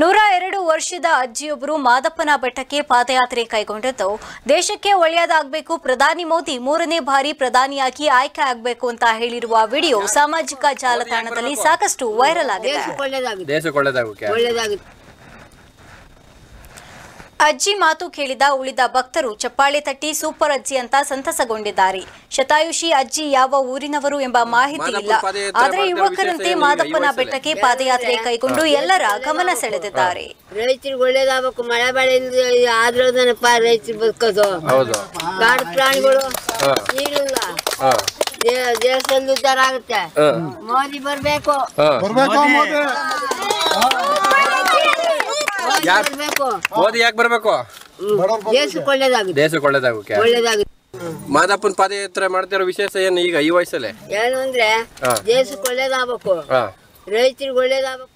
ನೂರ ಎರಡು ವರ್ಷದ ಅಜ್ಜಿಯೊಬ್ಬರು ಮಾದಪ್ಪನ ಬೆಟ್ಟಕ್ಕೆ ಪಾದಯಾತ್ರೆ ಕೈಗೊಂಡಿದ್ದು ದೇಶಕ್ಕೆ ಒಳ್ಳೆಯದಾಗಬೇಕು ಪ್ರಧಾನಿ ಮೋದಿ ಮೂರನೇ ಬಾರಿ ಪ್ರಧಾನಿಯಾಗಿ ಆಯ್ಕೆ ಆಗಬೇಕು ಅಂತ ಹೇಳಿರುವ ವಿಡಿಯೋ ಸಾಮಾಜಿಕ ಜಾಲತಾಣದಲ್ಲಿ ಸಾಕಷ್ಟು ವೈರಲ್ ಆಗಿದೆ ಅಜ್ಜಿ ಮಾತು ಕೇಳಿದ ಉಳಿದ ಭಕ್ತರು ಚಪ್ಪಾಳೆ ತಟ್ಟಿ ಸೂಪರ್ ಅಜ್ಜಿ ಅಂತ ಸಂತಸಗೊಂಡಿದ್ದಾರೆ ಶತಾಯುಷಿ ಅಜ್ಜಿ ಯಾವ ಊರಿನವರು ಎಂಬ ಮಾಹಿತಿ ಇಲ್ಲ ಆದರೆ ಯುವಕರಂತೆ ಮಾದಪ್ಪನ ಬೆಟ್ಟಕ್ಕೆ ಪಾದಯಾತ್ರೆ ಕೈಗೊಂಡು ಎಲ್ಲರ ಗಮನ ಸೆಳೆದಿದ್ದಾರೆ ರೈತರಿಗೆ ಒಳ್ಳೇದಾಗಬೇಕು ಮಳೆ ಬೆಳೆ ಆದ್ರೂನಪ್ಪ ರೈತರು ಬದುಕೋದು ಕಾಡು ಪ್ರಾಣಿಗಳು ಆಗುತ್ತೆ ಮೋದಿ ಬರ್ಬೇಕು ಯಾಕೆ ಓದಿ ಯಾಕೆ ಬರ್ಬೇಕು ದೇಶಕ್ಕೆ ಒಳ್ಳೇದಾಗುತ್ತೆ ದೇಶಕ್ಕೆ ಒಳ್ಳೇದಾಗುತ್ತೆ ಮಾದಪ್ಪನ ಪಾದಯಾತ್ರೆ ಮಾಡ್ತಿರೋ ವಿಶೇಷ ಏನು ಈಗ ಈ ವಯಸ್ಸಲ್ಲಿ ಏನು ಅಂದ್ರೆ ದೇಶಕ್ಕೆ ಒಳ್ಳೇದಾಗಬೇಕು ರೈತರಿಗೆ ಒಳ್ಳೇದಾಗಬೇಕು